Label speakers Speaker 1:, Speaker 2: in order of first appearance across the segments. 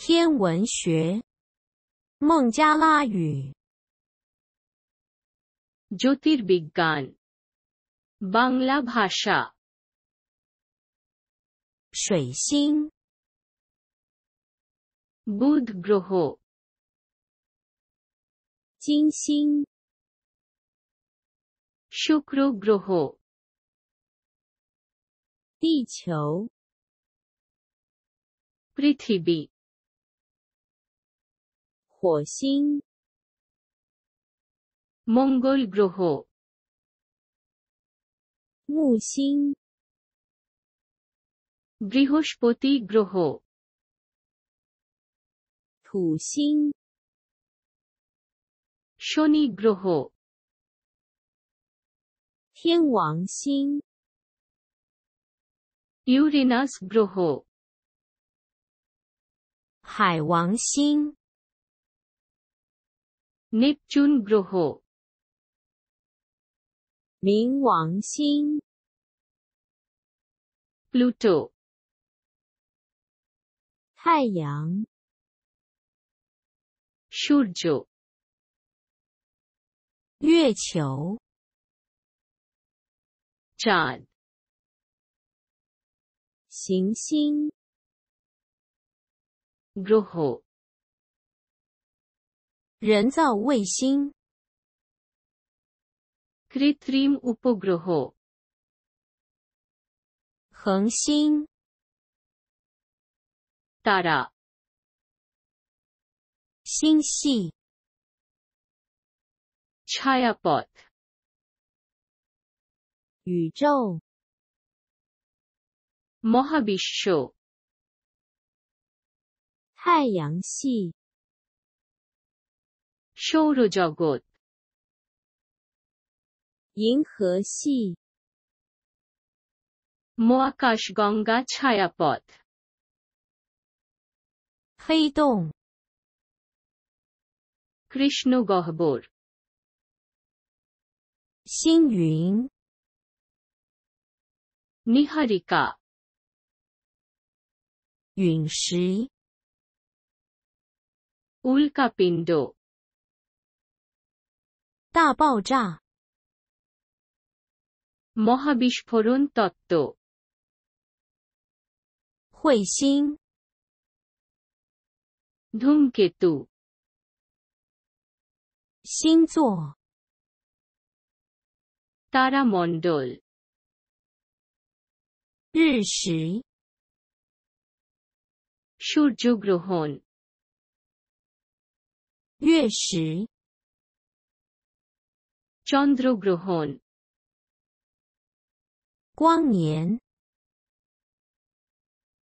Speaker 1: 天文学，孟加拉语。Jyotir Bigan, Bangla Bhasha. 水星。b u d Groho. 金星。Shukro Groho. 地球。Prithibi. 火星，Mongol g r o h o 木星，Briushputi g r o h o 土星，Shoni g r o h o 天王星，Uranus g r u h o 海王星。Neptune, Groho 明王星 Pluto, 太阳太陽 Moon, 月球 Planet, 行星 Planet 人造卫星、u p o g r 普 h o 恒星、塔 a 星系、p o 泊、宇宙、摩哈比什绍、太阳系。声援者。银河系。摩卡什冈加。阴影。黑洞。Krishna Gobor。星云。尼哈里卡。陨石。Ulkapindo。大爆炸，摩哈毗施波仑塔 o 彗星，杜姆 t 图，星座，塔拉蒙德尔，日食，r 朱 h o n 月食。c h a n d r o g r a h o n 光年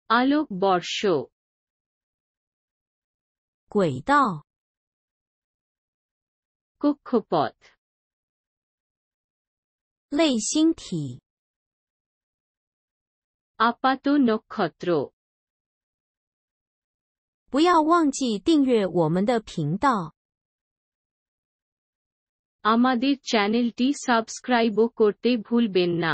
Speaker 1: ，Alok Nian. Borsho，轨道，Gokubot，类星体 a p a t u n o k h a t r o 不要忘记订阅我们的频道。আমাদের চ্যানেলটি সাবস্ক্রাইবও করতে ভুলবেন না